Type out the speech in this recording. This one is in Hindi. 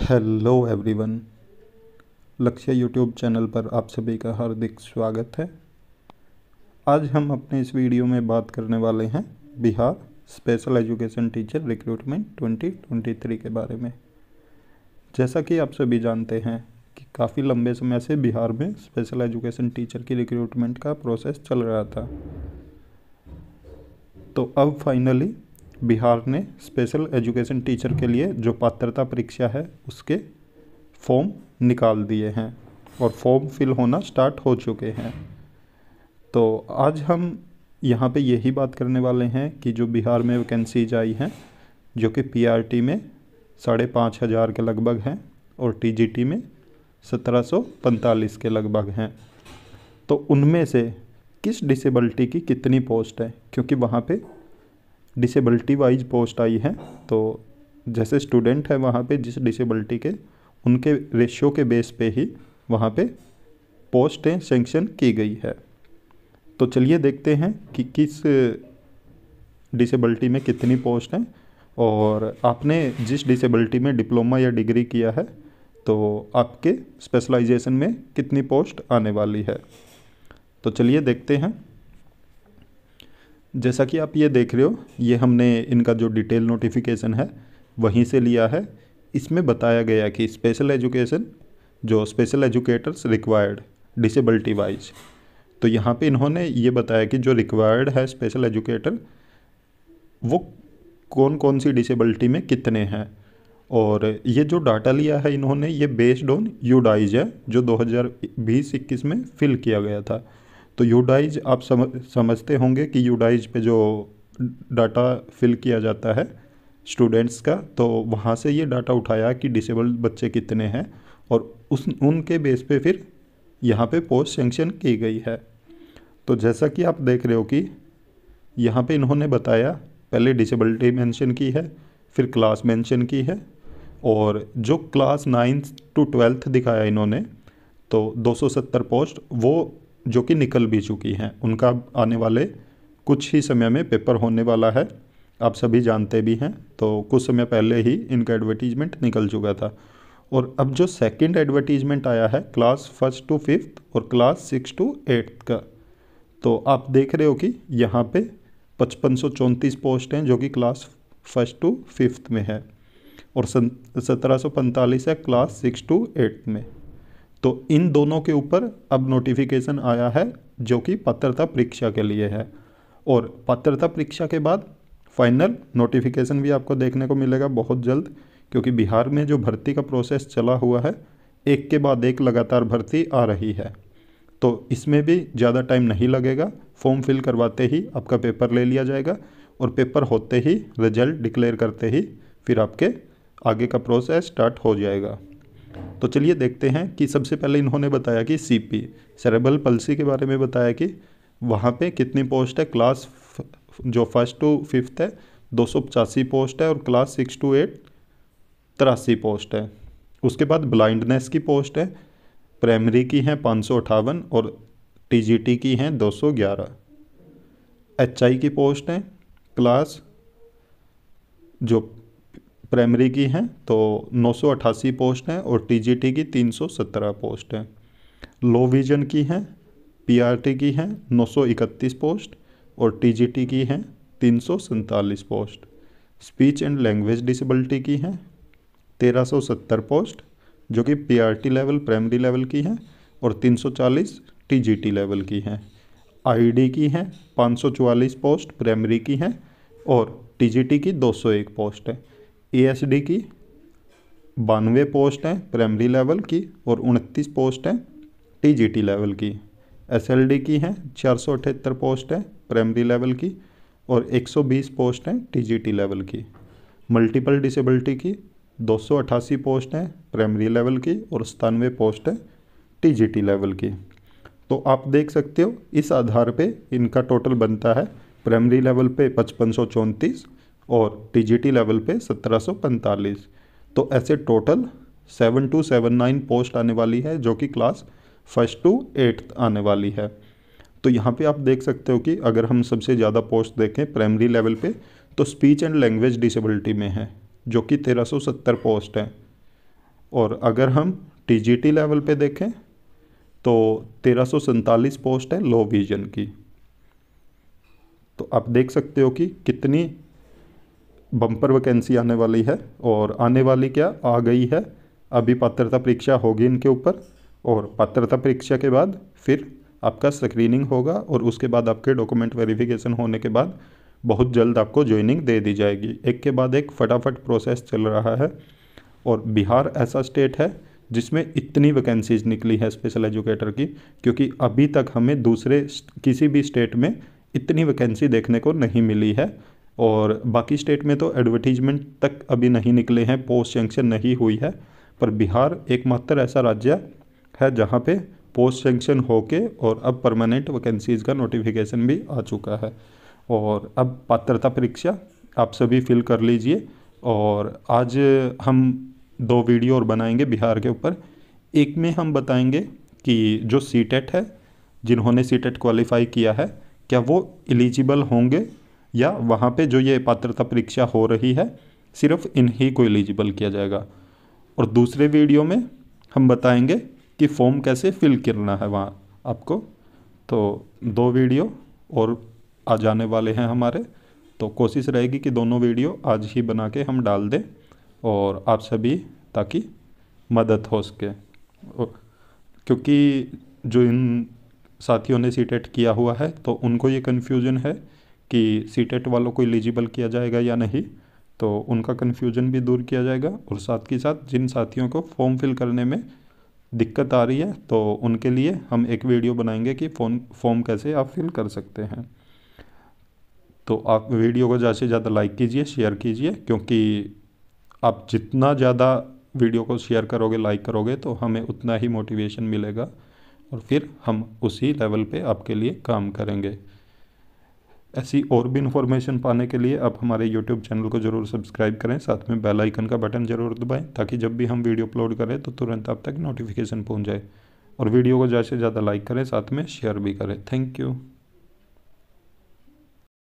hello everyone Lakshya YouTube channel पर आप सभी का हार्दिक स्वागत है आज हम अपने इस वीडियो में बात करने वाले हैं Bihar special education teacher recruitment 2023 के बारे में जैसा कि आप सभी जानते हैं कि काफ़ी लंबे समय से बिहार में स्पेशल एजुकेशन टीचर की रिक्रूटमेंट का प्रोसेस चल रहा था तो अब फाइनली बिहार ने स्पेशल एजुकेशन टीचर के लिए जो पात्रता परीक्षा है उसके फॉर्म निकाल दिए हैं और फॉर्म फिल होना स्टार्ट हो चुके हैं तो आज हम यहाँ पे यही बात करने वाले हैं कि जो बिहार में वैकेंसीज आई हैं जो कि पीआरटी में साढ़े पाँच हज़ार के लगभग हैं और टीजीटी में सत्रह सौ पैंतालीस के लगभग हैं तो उनमें से किस डिसेबलिटी की कितनी पोस्ट है क्योंकि वहाँ पे डिसेबलिटी वाइज पोस्ट आई है तो जैसे स्टूडेंट है वहाँ पे जिस डिसेबलिटी के उनके रेशियो के बेस पे ही वहाँ पे पोस्टें सेंक्शन की गई है तो चलिए देखते हैं कि किस डिसेबलिटी में कितनी पोस्ट हैं और आपने जिस डिसेबलिटी में डिप्लोमा या डिग्री किया है तो आपके स्पेशलाइजेशन में कितनी पोस्ट आने वाली है तो चलिए देखते हैं जैसा कि आप ये देख रहे हो ये हमने इनका जो डिटेल नोटिफिकेशन है वहीं से लिया है इसमें बताया गया कि स्पेशल एजुकेशन जो special educators required disability wise तो यहाँ पे इन्होंने ये बताया कि जो रिक्वायर्ड है स्पेशल एजुकेटर वो कौन कौन सी डिसेबलिटी में कितने हैं और ये जो डाटा लिया है इन्होंने ये बेस्ड ऑन यूडाइज है जो दो हज़ार में फिल किया गया था तो यूडाइज आप सम, समझते होंगे कि यूडाइज पे जो डाटा फिल किया जाता है स्टूडेंट्स का तो वहाँ से ये डाटा उठाया कि डिसेबल्ड बच्चे कितने हैं और उस उनके बेस पे फिर यहाँ पे पोस्ट सेंक्शन की गई है तो जैसा कि आप देख रहे हो कि यहाँ पे इन्होंने बताया पहले डिसेबलिटी मेंशन की है फिर क्लास मेंशन की है और जो क्लास नाइन्थ टू ट्वेल्थ दिखाया इन्होंने तो 270 पोस्ट वो जो कि निकल भी चुकी हैं उनका आने वाले कुछ ही समय में पेपर होने वाला है आप सभी जानते भी हैं तो कुछ समय पहले ही इनका एडवर्टीजमेंट निकल चुका था और अब जो सेकंड एडवर्टीजमेंट आया है क्लास फर्स्ट टू फिफ्थ और क्लास सिक्स टू एट्थ का तो आप देख रहे हो कि यहाँ पे पचपन सौ चौंतीस पोस्ट हैं जो कि क्लास फर्स्ट टू फिफ्थ में है और सत्रह सौ पैंतालीस है क्लास सिक्स टू एट्थ में तो इन दोनों के ऊपर अब नोटिफिकेशन आया है जो कि पात्रता परीक्षा के लिए है और पात्रता परीक्षा के बाद फाइनल नोटिफिकेशन भी आपको देखने को मिलेगा बहुत जल्द क्योंकि बिहार में जो भर्ती का प्रोसेस चला हुआ है एक के बाद एक लगातार भर्ती आ रही है तो इसमें भी ज़्यादा टाइम नहीं लगेगा फॉर्म फिल करवाते ही आपका पेपर ले लिया जाएगा और पेपर होते ही रिजल्ट डिक्लेयर करते ही फिर आपके आगे का प्रोसेस स्टार्ट हो जाएगा तो चलिए देखते हैं कि सबसे पहले इन्होंने बताया कि सी पी सेरेबल पल्सी के बारे में बताया कि वहाँ पे कितनी पोस्ट है क्लास जो फर्स्ट टू फिफ्थ है दो पोस्ट है और क्लास सिक्स टू एट तिरासी पोस्ट है उसके बाद ब्लाइंडनेस की पोस्ट है प्राइमरी की हैं पाँच और टीजीटी की हैं 211 आई की पोस्ट हैं क्लास जो प्राइमरी की हैं तो 988 पोस्ट हैं और टीजीटी की 317 पोस्ट हैं लो विजन की हैं पीआरटी की हैं 931 पोस्ट और टीजीटी की हैं तीन post speech and language disability की हैं 1370 पोस्ट जो कि पीआरटी लेवल प्राइमरी लेवल की हैं और 340 टीजीटी लेवल की हैं आईडी की हैं 544 पोस्ट प्राइमरी की हैं और टीजीटी की 201 पोस्ट है एएसडी की बानवे पोस्ट हैं प्राइमरी लेवल की और उनतीस पोस्ट हैं टीजीटी लेवल की एसएलडी की हैं चार सौ अठहत्तर पोस्ट हैं प्राइमरी लेवल की और 120 पोस्ट हैं टीजीटी लेवल की मल्टीपल डिसेबिलिटी की दो पोस्ट हैं प्राइमरी लेवल की और सतानवे पोस्ट हैं टीजीटी लेवल की तो आप देख सकते हो इस आधार पे इनका टोटल बनता है प्राइमरी लेवल पे पचपन सौ चौंतीस और टीजीटी लेवल पे 1745 तो ऐसे टोटल 7279 पोस्ट आने वाली है जो कि क्लास फर्स्ट टू एट्थ आने वाली है तो यहाँ पे आप देख सकते हो कि अगर हम सबसे ज़्यादा पोस्ट देखें प्राइमरी लेवल पे तो स्पीच एंड लैंग्वेज डिसेबिलिटी में है जो कि 1370 पोस्ट हैं और अगर हम टीजीटी लेवल पे देखें तो तेरह पोस्ट है लो विजन की तो आप देख सकते हो कि कितनी बम्पर वैकेंसी आने वाली है और आने वाली क्या आ गई है अभी पात्रता परीक्षा होगी इनके ऊपर और पात्रता परीक्षा के बाद फिर आपका स्क्रीनिंग होगा और उसके बाद आपके डॉक्यूमेंट वेरिफिकेशन होने के बाद बहुत जल्द आपको ज्वाइनिंग दे दी जाएगी एक के बाद एक फटाफट प्रोसेस चल रहा है और बिहार ऐसा स्टेट है जिसमें इतनी वैकेंसीज निकली है स्पेशल एजुकेटर की क्योंकि अभी तक हमें दूसरे किसी भी स्टेट में इतनी वैकेंसी देखने को नहीं मिली है और बाकी स्टेट में तो एडवर्टीजमेंट तक अभी नहीं निकले हैं पोस्ट सेंक्शन नहीं हुई है पर बिहार एकमात्र ऐसा राज्य है जहाँ पे पोस्ट सेंक्शन होके और अब परमानेंट वैकेंसीज़ का नोटिफिकेशन भी आ चुका है और अब पात्रता परीक्षा आप सभी फिल कर लीजिए और आज हम दो वीडियो और बनाएंगे बिहार के ऊपर एक में हम बताएंगे कि जो सी e है जिन्होंने सी क्वालिफ़ाई e किया है क्या वो एलिजिबल होंगे या वहाँ पे जो ये पात्रता परीक्षा हो रही है सिर्फ इन्हीं को एलिजिबल किया जाएगा और दूसरे वीडियो में हम बताएंगे कि फॉर्म कैसे फिल करना है वहाँ आपको तो दो वीडियो और आ जाने वाले हैं हमारे तो कोशिश रहेगी कि दोनों वीडियो आज ही बना के हम डाल दें और आप सभी ताकि मदद हो सके क्योंकि जो इन साथियों ने सी किया हुआ है तो उनको ये कन्फ्यूज़न है कि सी वालों को एलिजिबल किया जाएगा या नहीं तो उनका कन्फ्यूजन भी दूर किया जाएगा और साथ के साथ जिन साथियों को फॉर्म फिल करने में दिक्कत आ रही है तो उनके लिए हम एक वीडियो बनाएंगे कि फॉर्म फॉर्म कैसे आप फिल कर सकते हैं तो आप वीडियो को ज़्यादा से ज़्यादा लाइक कीजिए शेयर कीजिए क्योंकि आप जितना ज़्यादा वीडियो को शेयर करोगे लाइक करोगे तो हमें उतना ही मोटिवेशन मिलेगा और फिर हम उसी लेवल पे आपके लिए काम करेंगे ऐसी और भी इन्फॉर्मेशन पाने के लिए आप हमारे यूट्यूब चैनल को जरूर सब्सक्राइब करें साथ में बेल आइकन का बटन जरूर दबाएं ताकि जब भी हम वीडियो अपलोड करें तो तुरंत आप तक नोटिफिकेशन पहुंच जाए और वीडियो को ज़्यादा से ज़्यादा लाइक करें साथ में शेयर भी करें थैंक यू